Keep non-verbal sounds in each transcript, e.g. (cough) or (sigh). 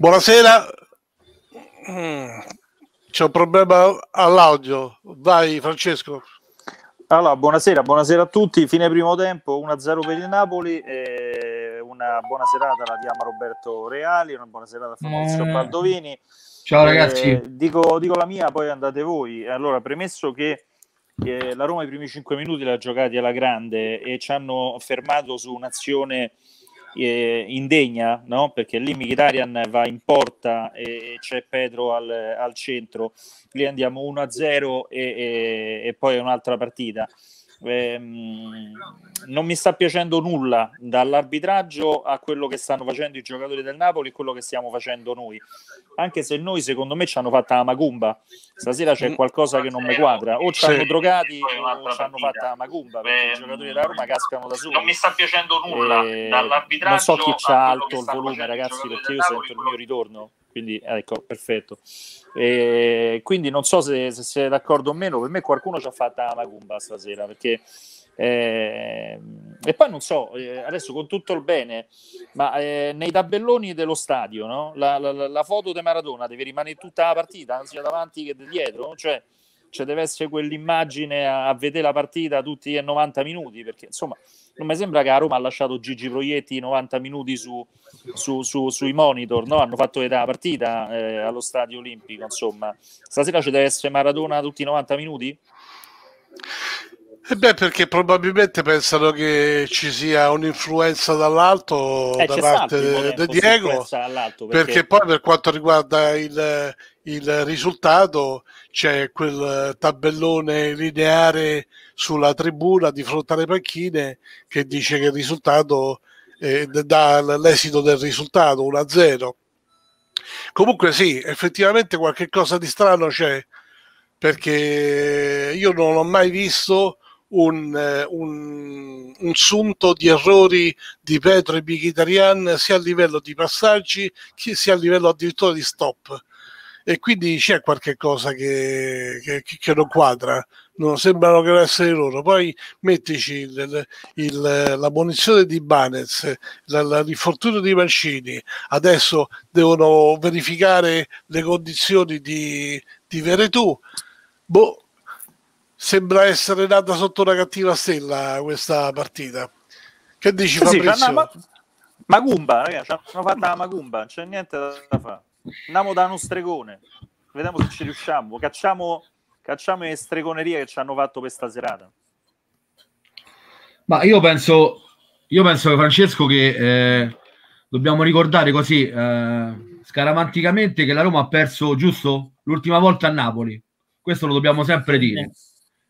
Buonasera. Mm. C'è un problema all'audio. Vai Francesco. Allora, buonasera, buonasera a tutti. Fine primo tempo, 1-0 per il Napoli. una buona serata la diamo a Roberto Reali, una buona serata a Fabrizio eh. Mm. Baldovini. Ciao ragazzi. Eh, dico, dico, la mia, poi andate voi. Allora, premesso che eh, la Roma i primi 5 minuti l'ha giocati alla grande e ci hanno fermato su un'azione eh, indegna, no? perché lì Mkhitaryan va in porta e c'è Pedro al, al centro, lì andiamo 1-0 e, e, e poi è un'altra partita. Ehm, non mi sta piacendo nulla dall'arbitraggio a quello che stanno facendo i giocatori del Napoli e quello che stiamo facendo noi. Anche se noi, secondo me, ci hanno fatta la magumba. Stasera c'è mm. qualcosa che non mi quadra. O ci hanno sì. drogati o ci hanno fatta la magumba perché Beh, i giocatori della Roma cascano da soli. Non mi sta piacendo nulla e eh, dall'arbitraggio. Non so chi c'ha alto il volume, ragazzi, perché io sento il mio ritorno. Quindi ecco, perfetto. E quindi non so se, se siete d'accordo o meno, per me qualcuno ci ha fatta la gumba stasera, perché... Eh, e poi non so, eh, adesso con tutto il bene, ma eh, nei tabelloni dello stadio, no? la, la, la, foto di Maradona deve rimanere tutta la partita, sia davanti che dietro, cioè cioè deve essere quell'immagine a, a vedere la partita tutti e 90 minuti, perché insomma non mi sembra che a Roma ha lasciato Gigi Proietti 90 minuti su, su, su, sui monitor, no? hanno fatto vedere la partita eh, allo stadio olimpico, insomma. Stasera ci deve essere Maradona tutti i 90 minuti? E eh beh, perché probabilmente pensano che ci sia un'influenza dall'alto eh, da parte di Diego, perché... perché... poi per quanto riguarda il, il risultato c'è quel tabellone lineare sulla tribuna di fronte alle panchine che dice che il risultato eh, dà l'esito del risultato 1-0 comunque sì effettivamente qualche cosa di strano c'è perché io non ho mai visto un, un, un sunto di errori di Petro e Bichitarian sia a livello di passaggi che sia a livello addirittura di stop e quindi c'è qualche cosa che, che, che non quadra non sembrano che essere loro poi mettici il, il, la munizione di Banez la, la, l'infortunio di Mancini adesso devono verificare le condizioni di, di Veretù boh, sembra essere nata sotto una cattiva stella questa partita che dici Fabrizio? Sì, Magumba, ragazzi, hanno fatto la Magumba, non c'è niente da fare andiamo da uno stregone, vediamo se ci riusciamo. Cacciamo, cacciamo le stregonerie che ci hanno fatto questa serata. Ma io penso, io penso Francesco che eh, dobbiamo ricordare così eh, scaramanticamente che la Roma ha perso giusto l'ultima volta a Napoli. Questo lo dobbiamo sempre dire.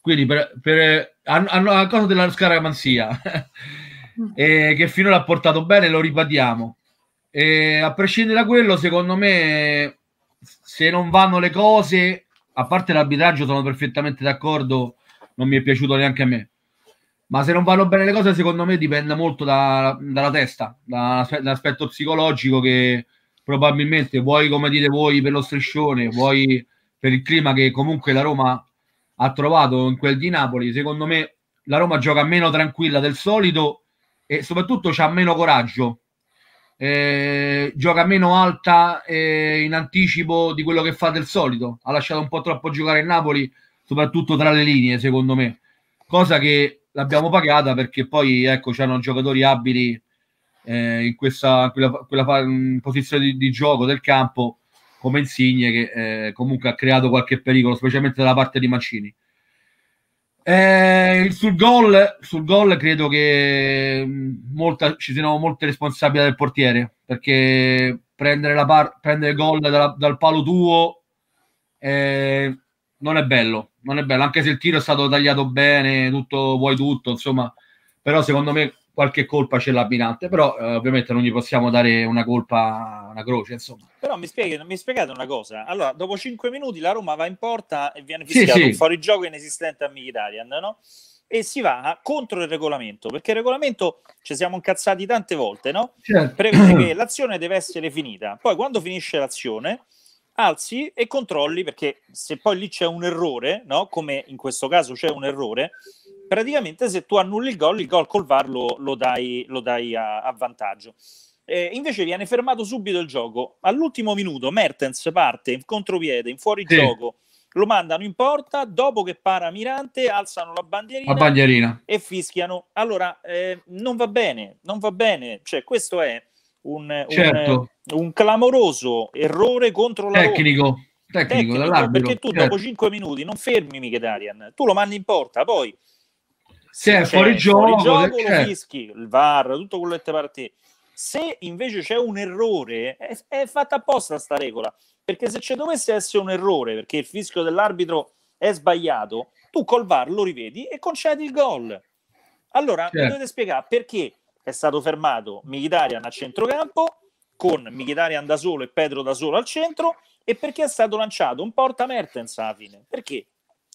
Quindi per, per a, a, a cosa della scaramanzia (laughs) eh, che finora ha portato bene lo ribadiamo e a prescindere da quello, secondo me, se non vanno le cose, a parte l'arbitraggio, sono perfettamente d'accordo, non mi è piaciuto neanche a me. Ma se non vanno bene le cose, secondo me dipende molto da, dalla testa, dall'aspetto psicologico che probabilmente vuoi, come dite voi, per lo striscione, vuoi per il clima che comunque la Roma ha trovato in quel di Napoli. Secondo me la Roma gioca meno tranquilla del solito e soprattutto c'ha meno coraggio eh, gioca meno alta eh, in anticipo di quello che fa del solito. Ha lasciato un po' troppo giocare il Napoli, soprattutto tra le linee, secondo me. Cosa che l'abbiamo pagata perché poi ecco, c'erano giocatori abili eh, in questa quella, quella posizione di, di, gioco del campo come Insigne che eh, comunque ha creato qualche pericolo, specialmente dalla parte di Mancini. Eh, sul gol, sul gol credo che mm, molta, ci siano molte responsabilità del portiere perché prendere, la par- prendere gol dal, dal palo tuo eh, non è bello, non è bello, anche se il tiro è stato tagliato bene, tutto, vuoi tutto, insomma, però secondo me qualche colpa ce l'ha Binante, però eh, ovviamente non gli possiamo dare una colpa, una croce, insomma. Però mi, spieghi, mi spiegate una cosa, allora dopo cinque minuti la Roma va in porta e viene fischiato sì, sì. un fuorigioco inesistente a Mkhitaryan, no? E si va ah, contro il regolamento, perché il regolamento ci siamo incazzati tante volte, no? Certo. Prevede che (clears throat) l'azione deve essere finita, poi quando finisce l'azione alzi e controlli, perché se poi lì c'è un errore, no? Come in questo caso c'è un errore, praticamente se tu annulli il gol, il gol col VAR lo, lo dai, lo dai a, a vantaggio. Eh, invece viene fermato subito il gioco. All'ultimo minuto Mertens parte in contropiede, in fuori sì. gioco, lo mandano in porta, dopo che para Mirante alzano la bandierina, la bandierina. e fischiano. Allora, eh, non va bene, non va bene. Cioè, questo è un, certo. un, un clamoroso errore contro la Tecnico. Roma. Tecnico, tecnico perché tu certo. dopo 5 minuti non fermi Mkhitaryan, tu lo mandi in porta, poi se è fuori gioco, fuori gioco eh, lo certo. fischi, il VAR, tutto quello che te parte. Se invece c'è un errore, è, è fatta apposta sta regola, perché se ci dovesse essere un errore, perché il fischio dell'arbitro è sbagliato, tu col VAR lo rivedi e concedi il gol. Allora, certo. dovete spiegare perché è stato fermato Mkhitaryan a centrocampo con Mkhitaryan da solo e Pedro da solo al centro e perché è stato lanciato un porta Mertens alla fine. Perché?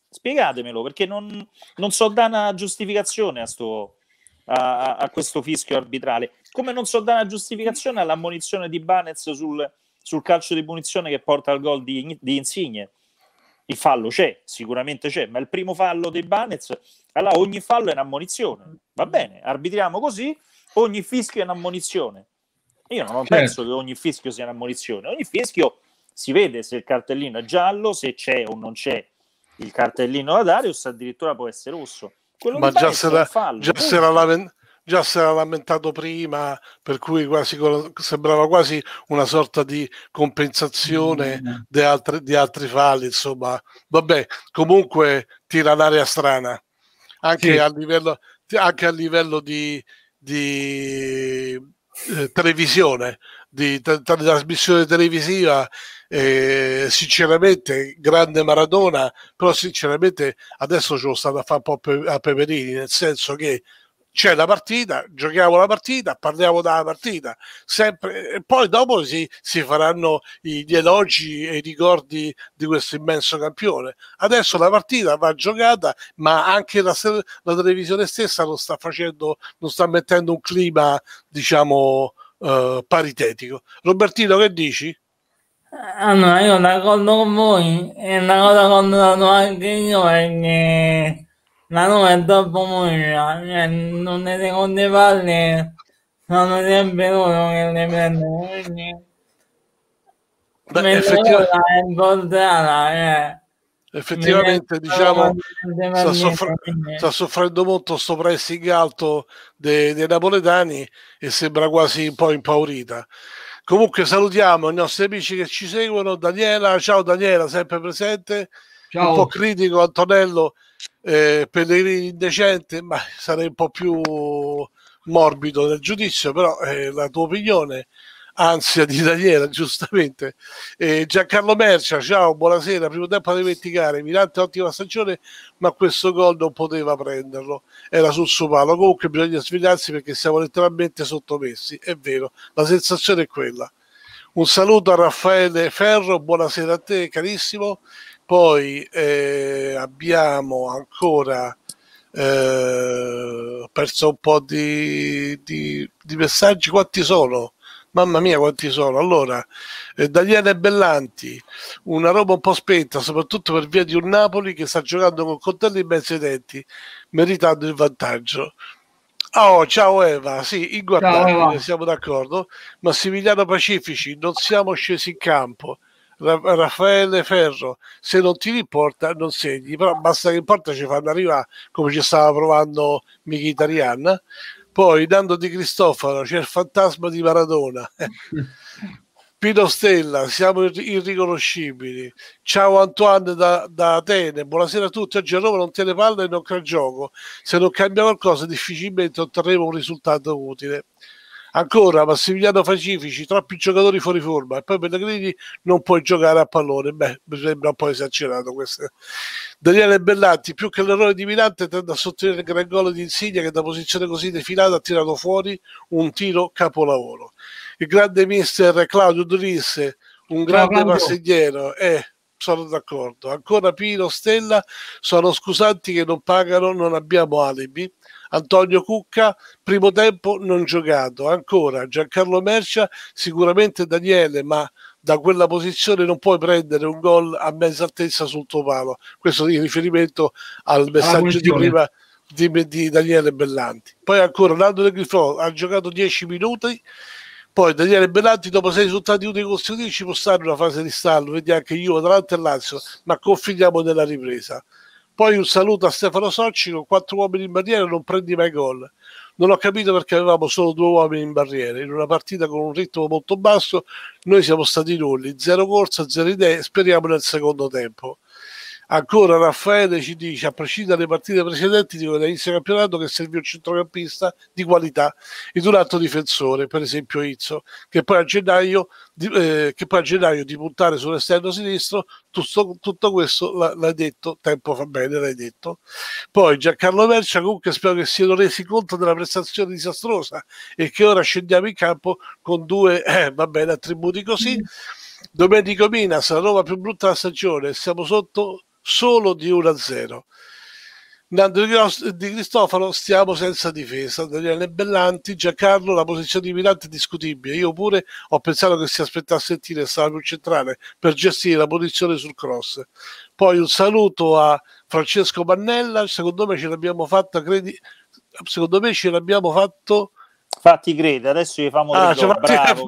Spiegatemelo, perché non, non so dare una giustificazione a, sto, a, a, questo fischio arbitrale, come non so dare una giustificazione all'ammonizione di Banez sul, sul calcio di punizione che porta al gol di, di Insigne il fallo c'è, sicuramente c'è, ma il primo fallo dei Banez, allora ogni fallo è un'ammonizione. Va bene, arbitriamo così, ogni fischio è un'ammonizione. Io non certo. penso che ogni fischio sia un'ammonizione, ogni fischio si vede se il cartellino è giallo, se c'è o non c'è il cartellino da Darius addirittura può essere rosso. Quello Ma già se, la, già, se lamen- già se l'ha lamentato prima, per cui quasi, sembrava quasi una sorta di compensazione mm. di, altri, di altri falli. Insomma, vabbè, comunque tira l'aria strana anche, sì. a, livello, anche a livello di, di eh, televisione di trasmissione televisiva. Eh, sinceramente, grande Maradona, però sinceramente adesso ce lo stanno a fare un po' a Peperini, nel senso che c'è la partita, giochiamo la partita, parliamo della partita, sempre, e poi dopo si, si faranno gli elogi e i ricordi di questo immenso campione. Adesso la partita va giocata, ma anche la, la televisione stessa non sta facendo, non sta mettendo un clima, diciamo, eh, paritetico. Robertino, che dici? Allora, ah, io d'accordo con voi, e una cosa condanno anche io è che la Roma è troppo mura, cioè, non le seconde palle sono sempre loro che le prendono, quindi Beh, effettivamente... è incontrata, cioè effettivamente diciamo sta, soffre, sta, soffrendo molto sto pressing alto dei, dei, napoletani e sembra quasi un po' impaurita comunque salutiamo i nostri amici che ci seguono Daniela, ciao Daniela sempre presente ciao. un po' critico Antonello eh, Pellegrini indecente ma sarei un po' più morbido nel giudizio però è eh, la tua opinione ansia di Daniela, (laughs) giustamente. Eh, Giancarlo Mercia, ciao, buonasera, primo tempo a dimenticare, Mirante ottima stagione, ma questo gol non poteva prenderlo, era sul suo palo, comunque bisogna svegliarsi perché siamo letteralmente sottomessi, è vero, la sensazione è quella. Un saluto a Raffaele Ferro, buonasera a te carissimo, poi eh, abbiamo ancora... Eh, perso un po' di, di, di messaggi quanti sono Mamma mia quanti sono. Allora, eh, Daniele Bellanti, una roba un po' spenta, soprattutto per via di un Napoli che sta giocando con coltelli in mezzo ai denti, meritando il vantaggio. Oh, ciao Eva, sì, inguardabile, eh, siamo d'accordo. Massimiliano Pacifici, non siamo scesi in campo. Ra Raffaele Ferro, se non ti riporta non segni, però basta che importa ci fanno arrivare, come ci stava provando Michi Italiana. Poi, Nando Di Cristoforo, c'è il fantasma di Maradona. (laughs) Pino Stella, siamo irriconoscibili. Ciao Antoine da, da, Atene, buonasera a tutti. Oggi a Roma non tiene palla e non crea gioco. Se non cambia qualcosa difficilmente otterremo un risultato utile. Ancora Massimiliano Pacifici, troppi giocatori fuori forma e poi Pellegrini non puoi giocare a pallone. Beh, mi sembra un po' esagerato questo. Daniele Bellanti, più che l'errore di Mirante, tende a sottolineare il gran gol di Insigne che da posizione così defilata ha tirato fuori un tiro capolavoro. Il grande mister Claudio Dorisse, un grande Ciao, passeggero. Eh, sono d'accordo. Ancora Pino Stella, sono scusanti che non pagano, non abbiamo alibi. Antonio Cucca, primo tempo non giocato. Ancora Giancarlo Mercia, sicuramente Daniele, ma da quella posizione non puoi prendere un gol a mezza altezza sul tuo palo. Questo in riferimento al ah, messaggio di prima di, di Daniele Bellanti. Poi ancora Nando De Grifo ha giocato 10 minuti poi Daniele Benanti dopo sei risultati utili costruiti ci può stare una fase di stallo, vedi anche io, Atalanta e Lazio, ma confidiamo nella ripresa. Poi un saluto a Stefano Socci con quattro uomini in barriera non prendi mai gol. Non ho capito perché avevamo solo due uomini in barriera. In una partita con un ritmo molto basso noi siamo stati nulli, zero corsa, zero idee, speriamo nel secondo tempo. Ancora Raffaele ci dice, a prescindere dalle partite precedenti, dico dall'inizio del campionato che servì un centrocampista di qualità ed un altro difensore, per esempio Izzo, che poi a gennaio di, eh, gennaio di puntare sull'esterno sinistro, tutto, tutto questo l'hai detto, tempo fa bene, l'hai detto. Poi Giancarlo Mercia, comunque spero che siano resi conto della prestazione disastrosa e che ora scendiamo in campo con due, eh, (clears throat) va bene, attributi così. Mm. Domenico Minas, la Roma più brutta della stagione, siamo sotto solo di 1-0. a Di Cristofaro stiamo senza difesa, Daniele Bellanti, Giancarlo la posizione di Mirante è discutibile, io pure ho pensato che si aspettasse il tiro e stava più centrale per gestire la posizione sul cross. Poi un saluto a Francesco Mannella, secondo me ce l'abbiamo fatta, credi, secondo me ce l'abbiamo fatto Fatti crede, adesso gli famo ah, cioè,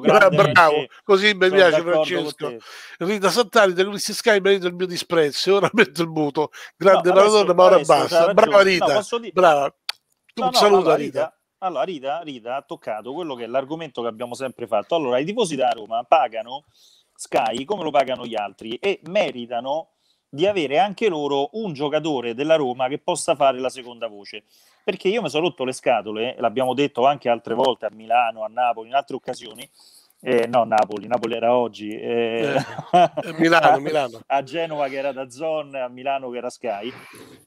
bravo, (laughs) bravo. così mi piace Francesco. Rita Santari da Cristi Sky merito il mio disprezzo e ora (laughs) metto il muto. Grande no, Maradona, ma ora basta. Brava Rita, no, dire... brava. Un no, saluta allora, Rita. Rita. Allora, Rita, Rita ha toccato quello che è l'argomento che abbiamo sempre fatto. Allora, i tifosi da Roma pagano Sky come lo pagano gli altri e meritano di avere anche loro un giocatore della Roma che possa fare la seconda voce perché io mi sono rotto le scatole, l'abbiamo detto anche altre volte a Milano, a Napoli, in altre occasioni, eh, no, Napoli, Napoli era oggi, eh, eh, Milano, a, (laughs) Milano. a Genova che era da Zon, a Milano che era Sky,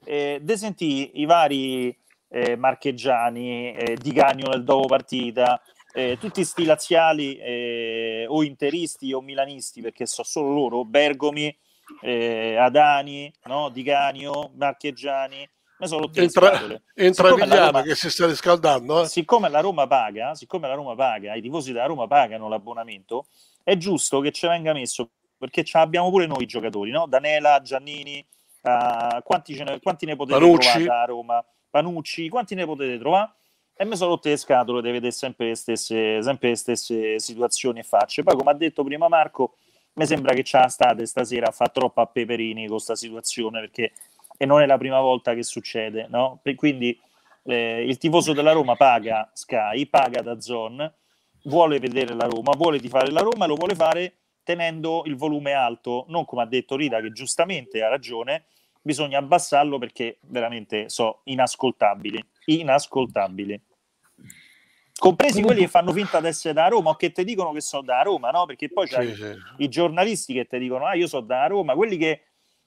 eh, de sentì i vari eh, marcheggiani eh, di Cagno nel dopo partita, eh, tutti stilaziali o interisti o milanisti, perché so solo loro, Bergomi, Adani, no? Di Cagno, Marcheggiani, mi sono rotto Intra, Intravigliano Roma, che si sta riscaldando. Eh? Siccome, la Roma paga, siccome la Roma paga, i tifosi della Roma pagano l'abbonamento, è giusto che ce venga messo, perché ce l'abbiamo pure noi i giocatori, no? Danela, Giannini, uh, quanti, ne, quanti, ne, potete Panucci. trovare da Roma? Panucci, quanti ne potete trovare? E mi sono rotte le scatole di vedere sempre le, stesse, sempre le stesse situazioni e facce. Poi, come ha detto prima Marco, mi sembra che c'è state stasera fa troppo a Peperini con questa situazione perché e non è la prima volta che succede, no? Quindi eh, il tifoso della Roma paga Sky, paga da Dazon, vuole vedere la Roma, vuole di fare la Roma, lo vuole fare tenendo il volume alto, non come ha detto Rita che giustamente ha ragione, bisogna abbassarlo perché veramente so, inascoltabile, inascoltabile. Compresi quelli che fanno finta di essere da Roma o che ti dicono che sono da Roma, no? Perché poi c'è sì, sì. i giornalisti che ti dicono "Ah, io sono da Roma", quelli che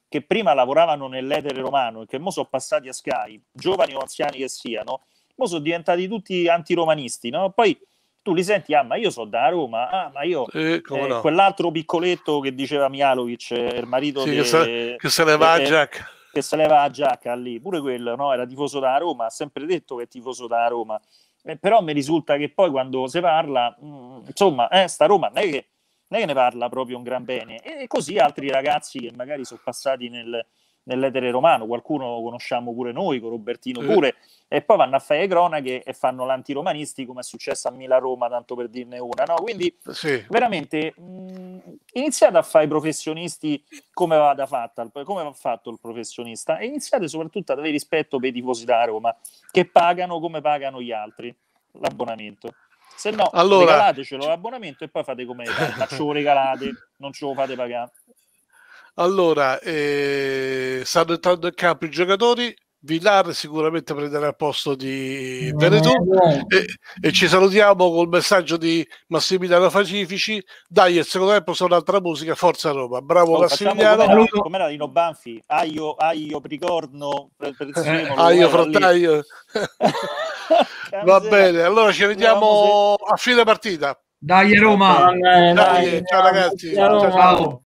che prima lavoravano nell'etere romano e che mo sono passati a Sky, giovani o anziani che siano, mo sono diventati tutti antiromanisti, no? Poi tu li senti, ah ma io sono da Roma, ah ma io, eh, eh, no. quell'altro piccoletto che diceva Mialovic, eh, il marito sì, de, che, se, che se ne va a Jack che se va a giacca lì, pure quello no? era tifoso da Roma, ha sempre detto che è tifoso da Roma, eh, però mi risulta che poi quando si parla, mh, mm, insomma, eh, sta Roma non è che non è che ne parla proprio un gran esatto. bene. E così altri ragazzi che magari sono passati nel, nell'etere romano, qualcuno lo conosciamo pure noi, con Robertino eh. pure, eh. e poi vanno a fare le cronache e fanno l'antiromanisti come è successo a Mila Roma, tanto per dirne una, no? Quindi sì. veramente mh, iniziate a fare i professionisti come va, fatta, come va fatto il professionista e iniziate soprattutto ad avere rispetto per i tifosi da Roma, che pagano come pagano gli altri l'abbonamento. Se no, allora, regalatecelo l'abbonamento e poi fate come ma ce lo regalate, non ce lo fate pagare. Allora, eh, stanno entrando in campo i giocatori. Villar sicuramente prenderà il posto di mm. Veretù eh, e, e, ci salutiamo col messaggio di Massimiliano Pacifici dai il secondo tempo sono un'altra musica forza Roma bravo oh, Massimiliano Come com'era Dino Banfi aio, aio pricorno eh, aio frattaio (laughs) Va bene, allora ci vediamo a fine partita. Dai Roma. Dai, ciao ragazzi. Ciao. ciao.